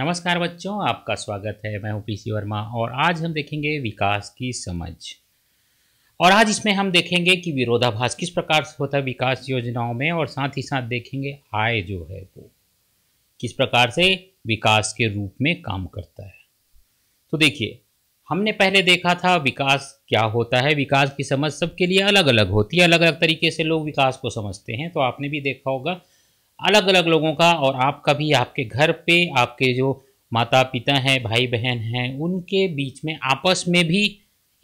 नमस्कार बच्चों आपका स्वागत है मैं हूं पीसी वर्मा और आज हम देखेंगे विकास की समझ और आज इसमें हम देखेंगे कि विरोधाभास किस प्रकार से होता है विकास योजनाओं में और साथ ही साथ देखेंगे आय जो है वो किस प्रकार से विकास के रूप में काम करता है तो देखिए हमने पहले देखा था विकास क्या होता है विकास की समझ सबके लिए अलग अलग होती है अलग अलग तरीके से लोग विकास को समझते हैं तो आपने भी देखा होगा अलग अलग लोगों का और आपका भी आपके घर पे आपके जो माता पिता हैं भाई बहन हैं उनके बीच में आपस में भी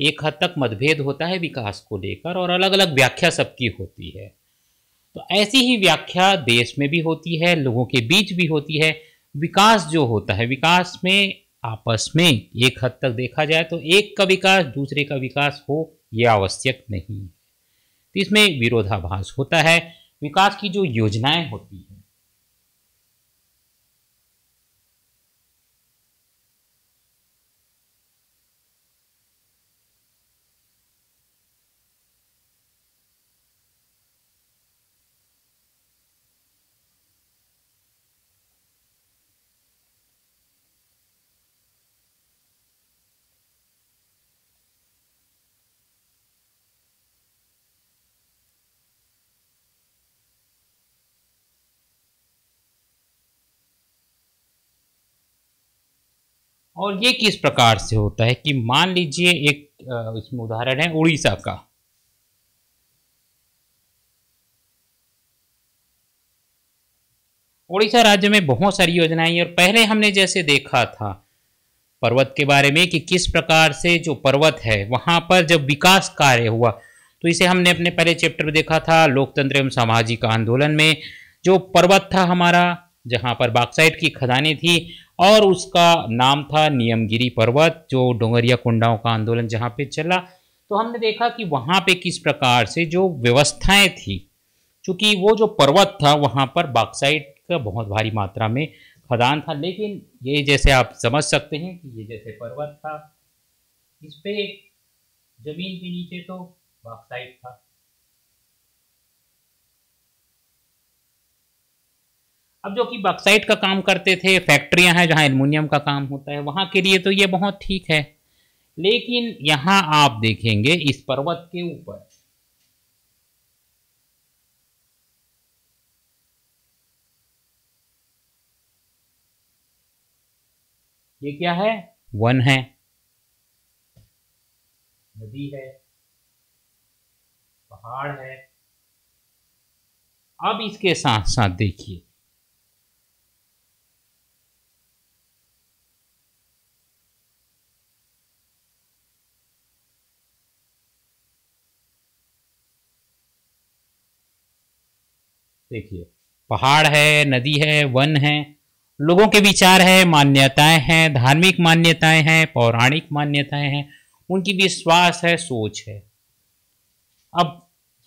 एक हद तक मतभेद होता है विकास को लेकर और अलग अलग व्याख्या सबकी होती है तो ऐसी ही व्याख्या देश में भी होती है लोगों के बीच भी होती है विकास जो होता है विकास में आपस में एक हद तक देखा जाए तो एक का विकास दूसरे का विकास हो ये आवश्यक नहीं है तो इसमें विरोधाभास होता है विकास की जो योजनाएं होती हैं और ये किस प्रकार से होता है कि मान लीजिए एक इसमें उदाहरण है उड़ीसा का उड़ीसा राज्य में बहुत सारी योजनाएं और पहले हमने जैसे देखा था पर्वत के बारे में कि किस प्रकार से जो पर्वत है वहां पर जब विकास कार्य हुआ तो इसे हमने अपने पहले चैप्टर में देखा था लोकतंत्र एवं सामाजिक आंदोलन में जो पर्वत था हमारा जहाँ पर बाक्साइट की खदानें थी और उसका नाम था नियमगिरी पर्वत जो डोंगरिया कुंडाओं का आंदोलन जहाँ पे चला तो हमने देखा कि वहाँ पे किस प्रकार से जो व्यवस्थाएं थी क्योंकि वो जो पर्वत था वहाँ पर बाक्साइट का बहुत भारी मात्रा में खदान था लेकिन ये जैसे आप समझ सकते हैं कि ये जैसे पर्वत था इस पर ज़मीन के नीचे तो बाक्साइट था अब जो कि बक्साइट का काम करते थे फैक्ट्रियां हैं जहां एलमिनियम का काम होता है वहां के लिए तो ये बहुत ठीक है लेकिन यहां आप देखेंगे इस पर्वत के ऊपर ये क्या है वन है नदी है पहाड़ है अब इसके साथ साथ देखिए देखिए पहाड़ है नदी है वन है लोगों के विचार है मान्यताएं हैं धार्मिक मान्यताएं हैं पौराणिक मान्यताएं हैं उनकी विश्वास है सोच है अब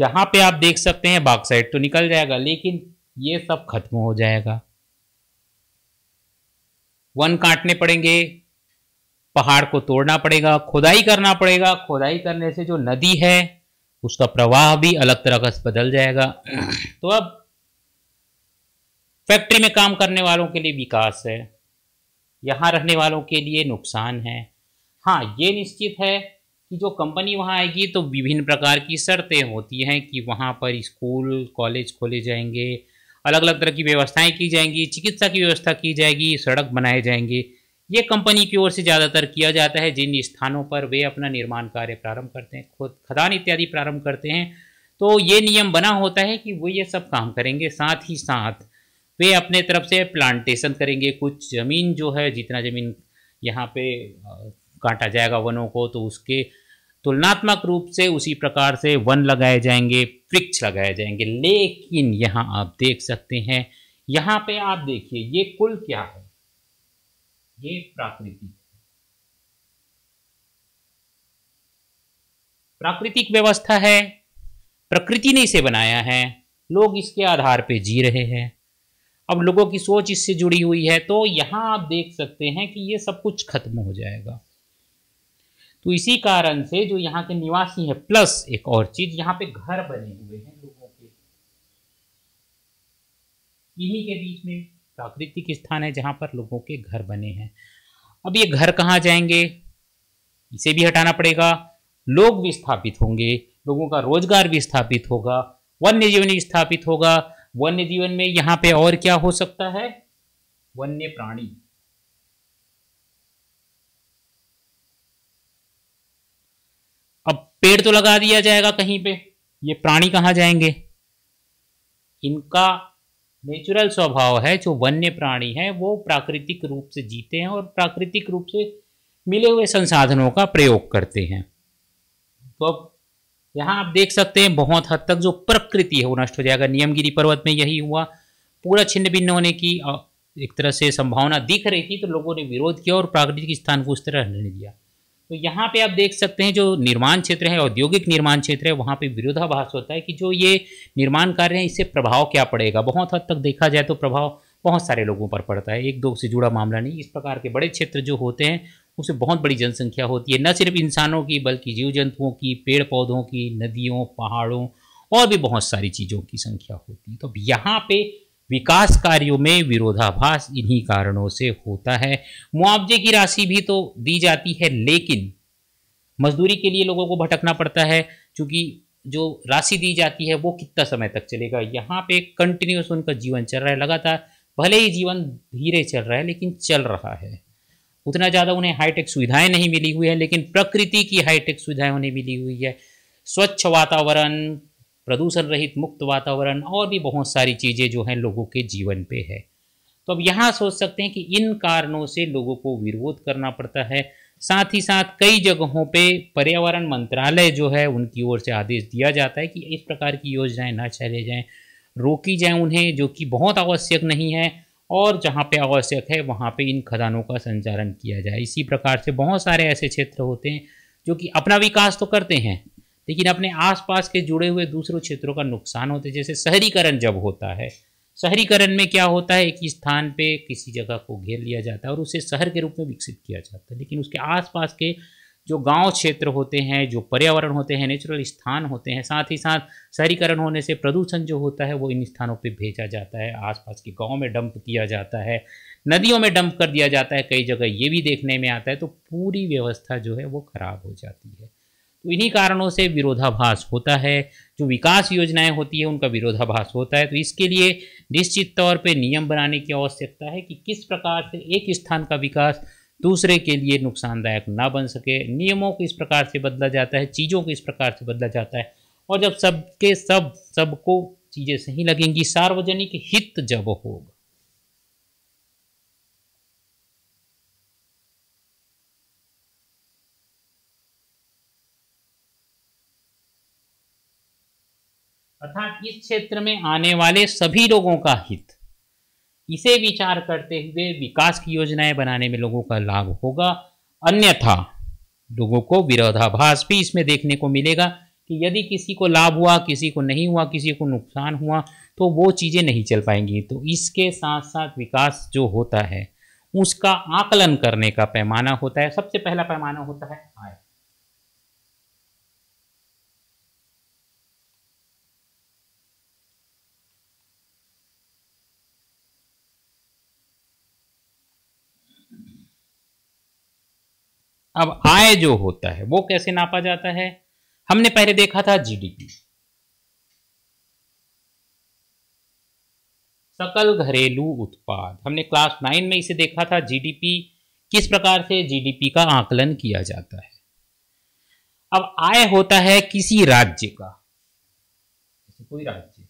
यहां पे आप देख सकते हैं साइड तो निकल जाएगा लेकिन ये सब खत्म हो जाएगा वन काटने पड़ेंगे पहाड़ को तोड़ना पड़ेगा खुदाई करना पड़ेगा खुदाई करने से जो नदी है उसका प्रवाह भी अलग तरह का बदल जाएगा तो अब फैक्ट्री में काम करने वालों के लिए विकास है यहाँ रहने वालों के लिए नुकसान है हाँ ये निश्चित है कि जो कंपनी वहाँ आएगी तो विभिन्न प्रकार की शर्तें होती हैं कि वहाँ पर स्कूल कॉलेज खोले जाएंगे अलग अलग तरह की व्यवस्थाएं की जाएंगी चिकित्सा की व्यवस्था की जाएगी सड़क बनाए जाएंगे ये कंपनी की ओर से ज़्यादातर किया जाता है जिन स्थानों पर वे अपना निर्माण कार्य प्रारंभ करते हैं खुद खदान इत्यादि प्रारंभ करते हैं तो ये नियम बना होता है कि वो ये सब काम करेंगे साथ ही साथ वे अपने तरफ से प्लांटेशन करेंगे कुछ ज़मीन जो है जितना ज़मीन यहाँ पे काटा जाएगा वनों को तो उसके तुलनात्मक रूप से उसी प्रकार से वन लगाए जाएंगे वृक्ष लगाए जाएंगे लेकिन यहाँ आप देख सकते हैं यहाँ पे आप देखिए ये कुल क्या है ये प्राकृतिक प्राकृतिक व्यवस्था है प्रकृति ने इसे बनाया है लोग इसके आधार पे जी रहे हैं अब लोगों की सोच इससे जुड़ी हुई है तो यहां आप देख सकते हैं कि ये सब कुछ खत्म हो जाएगा तो इसी कारण से जो यहाँ के निवासी है प्लस एक और चीज यहाँ पे घर बने हुए हैं लोगों के इन्हीं के बीच में प्राकृतिक स्थान है जहां पर लोगों के घर बने हैं अब ये घर कहाँ जाएंगे इसे भी हटाना पड़ेगा लोग भी स्थापित होंगे लोगों का रोजगार भी स्थापित होगा वन्य जीवन स्थापित होगा वन्य जीवन में यहां पे और क्या हो सकता है वन्य प्राणी अब पेड़ तो लगा दिया जाएगा कहीं पे ये प्राणी कहां जाएंगे इनका नेचुरल स्वभाव है जो वन्य प्राणी है वो प्राकृतिक रूप से जीते हैं और प्राकृतिक रूप से मिले हुए संसाधनों का प्रयोग करते हैं तो अब यहाँ आप देख सकते हैं बहुत हद तक जो प्रकृति है वो नष्ट हो जाएगा नियमगिरी पर्वत में यही हुआ पूरा छिन्न भिन्न होने की एक तरह से संभावना दिख रही थी तो लोगों ने विरोध किया और प्राकृतिक स्थान को उस तरह रहने दिया तो यहाँ पे आप देख सकते हैं जो निर्माण क्षेत्र है औद्योगिक निर्माण क्षेत्र है वहाँ पे विरोधाभास होता है कि जो ये निर्माण कार्य है इससे प्रभाव क्या पड़ेगा बहुत हद तक देखा जाए तो प्रभाव बहुत सारे लोगों पर पड़ता है एक दो से जुड़ा मामला नहीं इस प्रकार के बड़े क्षेत्र जो होते हैं उसमें बहुत बड़ी जनसंख्या होती है न सिर्फ इंसानों की बल्कि जीव जंतुओं की पेड़ पौधों की नदियों पहाड़ों और भी बहुत सारी चीज़ों की संख्या होती है तो यहाँ पे विकास कार्यों में विरोधाभास इन्हीं कारणों से होता है मुआवजे की राशि भी तो दी जाती है लेकिन मजदूरी के लिए लोगों को भटकना पड़ता है क्योंकि जो राशि दी जाती है वो कितना समय तक चलेगा यहाँ पे कंटिन्यूस उनका जीवन चल रहा है लगातार भले ही जीवन धीरे चल रहा है लेकिन चल रहा है उतना ज़्यादा उन्हें हाईटेक सुविधाएं नहीं मिली हुई है लेकिन प्रकृति की हाईटेक सुविधाएं उन्हें मिली हुई है स्वच्छ वातावरण प्रदूषण रहित मुक्त वातावरण और भी बहुत सारी चीज़ें जो हैं लोगों के जीवन पे है तो अब यहाँ सोच सकते हैं कि इन कारणों से लोगों को विरोध करना पड़ता है साथ ही साथ कई जगहों पे पर्यावरण मंत्रालय जो है उनकी ओर से आदेश दिया जाता है कि इस प्रकार की योजनाएं ना चले जाएं रोकी जाए उन्हें जो कि बहुत आवश्यक नहीं है और जहाँ पे आवश्यक है वहाँ पे इन खदानों का संचालन किया जाए इसी प्रकार से बहुत सारे ऐसे क्षेत्र होते हैं जो कि अपना विकास तो करते हैं लेकिन अपने आसपास के जुड़े हुए दूसरों क्षेत्रों का नुकसान होते जैसे शहरीकरण जब होता है शहरीकरण में क्या होता है एक ही स्थान पर किसी जगह को घेर लिया जाता है और उसे शहर के रूप में विकसित किया जाता है लेकिन उसके आसपास के जो गांव क्षेत्र होते हैं जो पर्यावरण होते हैं नेचुरल स्थान होते हैं साथ ही साथ शहरीकरण होने से प्रदूषण जो होता है वो इन स्थानों पे भेजा जाता है आसपास के गांव में डंप किया जाता है नदियों में डंप कर दिया जाता है कई जगह ये भी देखने में आता है तो पूरी व्यवस्था जो है वो खराब हो जाती है तो इन्हीं कारणों से विरोधाभास होता है जो विकास योजनाएं होती है उनका विरोधाभास होता है तो इसके लिए निश्चित तौर पे नियम बनाने की आवश्यकता है कि किस प्रकार से एक स्थान का विकास दूसरे के लिए नुकसानदायक ना बन सके नियमों को इस प्रकार से बदला जाता है चीज़ों को इस प्रकार से बदला जाता है और जब सबके सब सबको सब चीज़ें सही लगेंगी सार्वजनिक हित जब होगा अर्थात इस क्षेत्र में आने वाले सभी लोगों का हित इसे विचार करते हुए विकास की योजनाएं बनाने में लोगों का लाभ होगा अन्यथा लोगों को विरोधाभास भी इसमें देखने को मिलेगा कि यदि किसी को लाभ हुआ किसी को नहीं हुआ किसी को नुकसान हुआ तो वो चीज़ें नहीं चल पाएंगी तो इसके साथ साथ विकास जो होता है उसका आकलन करने का पैमाना होता है सबसे पहला पैमाना होता है आय अब आय जो होता है वो कैसे नापा जाता है हमने पहले देखा था जीडीपी सकल घरेलू उत्पाद हमने क्लास नाइन में इसे देखा था जीडीपी किस प्रकार से जीडीपी का आकलन किया जाता है अब आय होता है किसी राज्य का कोई राज्य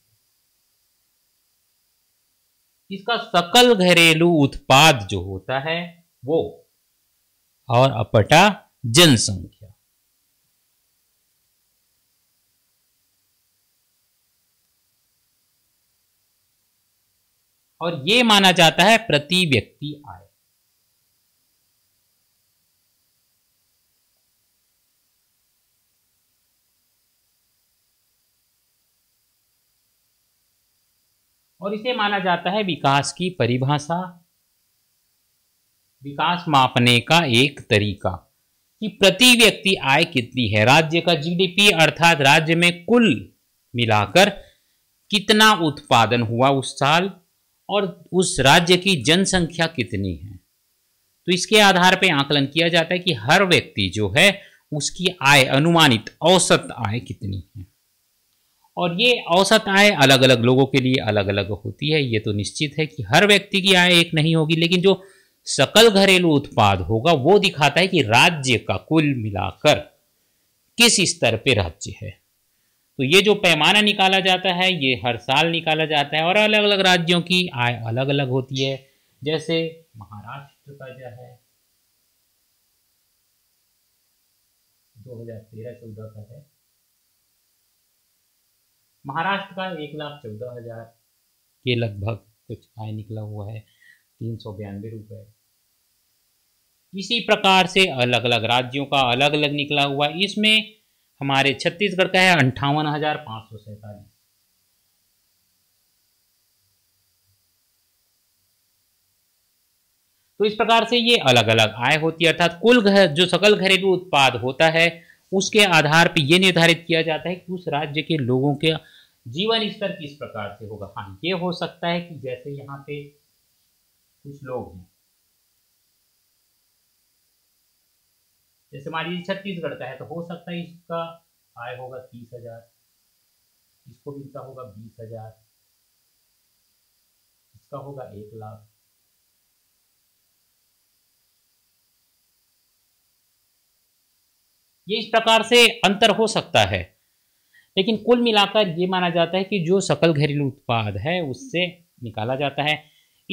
इसका सकल घरेलू उत्पाद जो होता है वो और अपटा जनसंख्या और ये माना जाता है प्रति व्यक्ति आय और इसे माना जाता है विकास की परिभाषा विकास मापने का एक तरीका कि प्रति व्यक्ति आय कितनी है राज्य का जीडीपी अर्थात राज्य में कुल मिलाकर कितना उत्पादन हुआ उस साल और उस राज्य की जनसंख्या कितनी है तो इसके आधार पर आकलन किया जाता है कि हर व्यक्ति जो है उसकी आय अनुमानित औसत आय कितनी है और ये औसत आय अलग अलग लोगों के लिए अलग अलग होती है ये तो निश्चित है कि हर व्यक्ति की आय एक नहीं होगी लेकिन जो सकल घरेलू उत्पाद होगा वो दिखाता है कि राज्य का कुल मिलाकर किस स्तर पे राज्य है तो ये जो पैमाना निकाला जाता है ये हर साल निकाला जाता है और अलग अलग राज्यों की आय अलग अलग होती है जैसे महाराष्ट्र का जो है 2013-14 का है महाराष्ट्र का एक लाख चौदह हजार के लगभग कुछ आय निकला हुआ है तीन सौ बयानवे रुपये इसी प्रकार से अलग अलग राज्यों का अलग अलग निकला हुआ इसमें हमारे छत्तीसगढ़ का है अंठावन हजार पाँच सौ सैतालीस तो इस प्रकार से ये अलग अलग आय होती है अर्थात कुल घर जो सकल घरेलू उत्पाद होता है उसके आधार पर यह निर्धारित किया जाता है कि उस राज्य के लोगों के जीवन स्तर किस प्रकार से होगा हाँ ये हो सकता है कि जैसे यहाँ पे कुछ लोग हैं जैसे मान लीजिए छत्तीसगढ़ का है तो हो सकता है इसका आय होगा तीस हजार इसको भी होगा बीस हजार इसका होगा एक लाख ये इस प्रकार से अंतर हो सकता है लेकिन कुल मिलाकर ये माना जाता है कि जो सकल घरेलू उत्पाद है उससे निकाला जाता है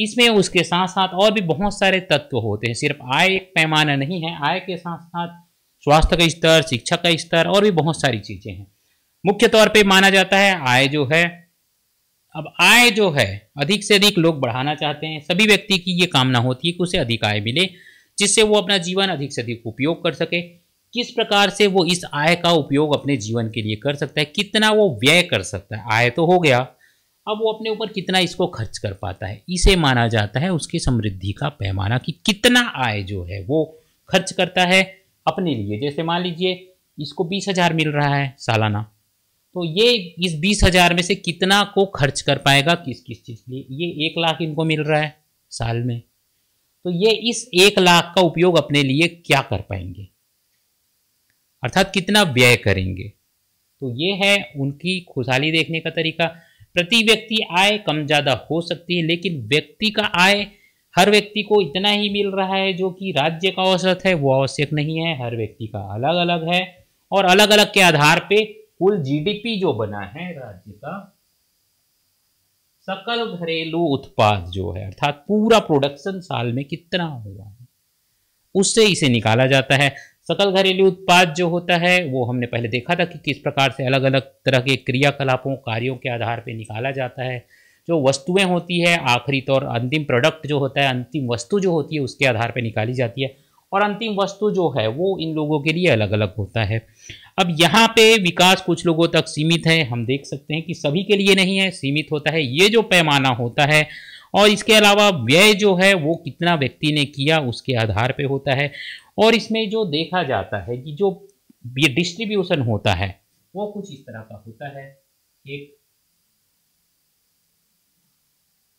इसमें उसके साथ साथ और भी बहुत सारे तत्व होते हैं सिर्फ आय एक पैमाना नहीं है आय के साथ साथ स्वास्थ्य का स्तर शिक्षा का स्तर और भी बहुत सारी चीज़ें हैं मुख्य तौर पे माना जाता है आय जो है अब आय जो है अधिक से अधिक लोग बढ़ाना चाहते हैं सभी व्यक्ति की ये कामना होती है कि उसे अधिक आय मिले जिससे वो अपना जीवन अधिक से अधिक उपयोग कर सके किस प्रकार से वो इस आय का उपयोग अपने जीवन के लिए कर सकता है कितना वो व्यय कर सकता है आय तो हो गया अब वो अपने ऊपर कितना इसको खर्च कर पाता है इसे माना जाता है उसकी समृद्धि का पैमाना कि कितना आय जो है वो खर्च करता है अपने लिए जैसे मान लीजिए इसको बीस हज़ार मिल रहा है सालाना तो ये इस बीस हज़ार में से कितना को खर्च कर पाएगा किस किस चीज़ लिए ये एक लाख इनको मिल रहा है साल में तो ये इस एक लाख का उपयोग अपने लिए क्या कर पाएंगे अर्थात कितना व्यय करेंगे तो ये है उनकी खुशहाली देखने का तरीका प्रति व्यक्ति आय कम ज़्यादा हो सकती है लेकिन व्यक्ति का आय हर व्यक्ति को इतना ही मिल रहा है जो कि राज्य का औसत है वो आवश्यक नहीं है हर व्यक्ति का अलग अलग है और अलग अलग के आधार पे कुल जीडीपी जो बना है राज्य का सकल घरेलू उत्पाद जो है अर्थात पूरा प्रोडक्शन साल में कितना होगा उससे इसे निकाला जाता है सकल घरेलू उत्पाद जो होता है वो हमने पहले देखा था कि किस प्रकार से अलग अलग तरह के क्रियाकलापों कार्यों के आधार पर निकाला जाता है जो वस्तुएं होती है आखिरी तौर अंतिम प्रोडक्ट जो होता है अंतिम वस्तु जो होती है उसके आधार पर निकाली जाती है और अंतिम वस्तु जो है वो इन लोगों के लिए अलग अलग होता है अब यहाँ पे विकास कुछ लोगों तक सीमित है हम देख सकते हैं कि सभी के लिए नहीं है सीमित होता है ये जो पैमाना होता है और इसके अलावा व्यय जो है वो कितना व्यक्ति ने किया उसके आधार पे होता है और इसमें जो देखा जाता है कि जो ये डिस्ट्रीब्यूशन होता है वो कुछ इस तरह का होता है एक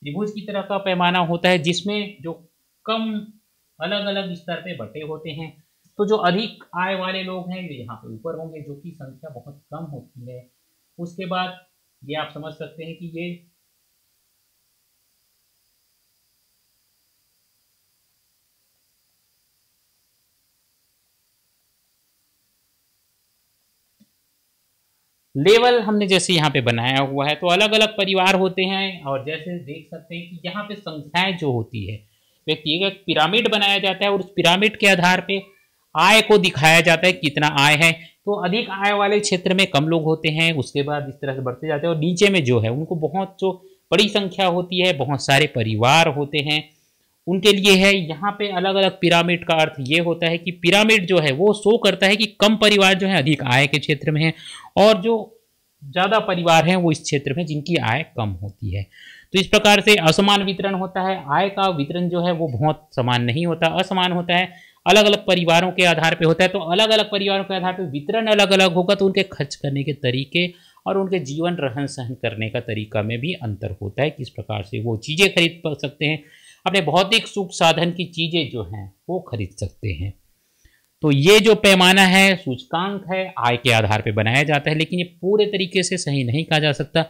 त्रिभुज की तरह का पैमाना होता है जिसमें जो कम अलग अलग स्तर पे बटे होते हैं तो जो अधिक आय वाले लोग हैं ये यहाँ पे ऊपर होंगे जो कि संख्या बहुत कम होती है उसके बाद ये आप समझ सकते हैं कि ये लेवल हमने जैसे यहाँ पे बनाया हुआ है तो अलग अलग परिवार होते हैं और जैसे देख सकते हैं कि यहाँ पे संख्याएं जो होती है व्यक्ति एक पिरामिड बनाया जाता है और उस पिरामिड के आधार पे आय को दिखाया जाता है कितना आय है तो अधिक आय वाले क्षेत्र में कम लोग होते हैं उसके बाद इस तरह से बढ़ते जाते हैं और नीचे में जो है उनको बहुत जो बड़ी संख्या होती है बहुत सारे परिवार होते हैं उनके लिए है यहाँ पे अलग अलग पिरामिड का अर्थ ये होता है कि पिरामिड जो है वो शो करता है कि कम परिवार जो है अधिक आय के क्षेत्र में है और जो ज़्यादा परिवार हैं वो इस क्षेत्र में जिनकी आय कम होती है तो इस प्रकार से असमान वितरण होता है आय का वितरण जो है वो बहुत समान नहीं होता असमान होता है अलग अलग परिवारों के आधार पर होता है तो अलग अलग परिवारों के आधार पर वितरण अलग अलग होगा तो उनके खर्च करने के तरीके और उनके जीवन रहन सहन करने का तरीका में भी अंतर होता है किस प्रकार से वो चीज़ें खरीद सकते हैं अपने भौतिक सुख साधन की चीज़ें जो हैं वो खरीद सकते हैं तो ये जो पैमाना है सूचकांक है आय के आधार पर बनाया जाता है लेकिन ये पूरे तरीके से सही नहीं कहा जा सकता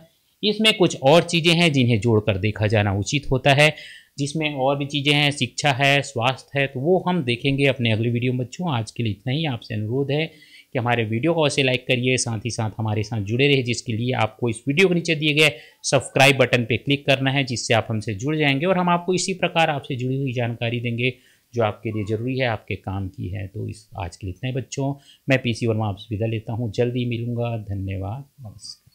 इसमें कुछ और चीज़ें हैं जिन्हें जोड़कर देखा जाना उचित होता है जिसमें और भी चीज़ें हैं शिक्षा है स्वास्थ्य है तो वो हम देखेंगे अपने अगली वीडियो में बच्चों आज के लिए इतना ही आपसे अनुरोध है कि हमारे वीडियो को अवश्य लाइक करिए साथ ही साथ हमारे साथ जुड़े रहिए जिसके लिए आपको इस वीडियो के नीचे दिए गए सब्सक्राइब बटन पर क्लिक करना है जिससे आप हमसे जुड़ जाएंगे और हम आपको इसी प्रकार आपसे जुड़ी हुई जानकारी देंगे जो आपके लिए ज़रूरी है आपके काम की है तो इस आज के लिए इतने बच्चों मैं पीसी वर्मा आपसे विदा लेता हूँ जल्दी मिलूंगा धन्यवाद नमस्कार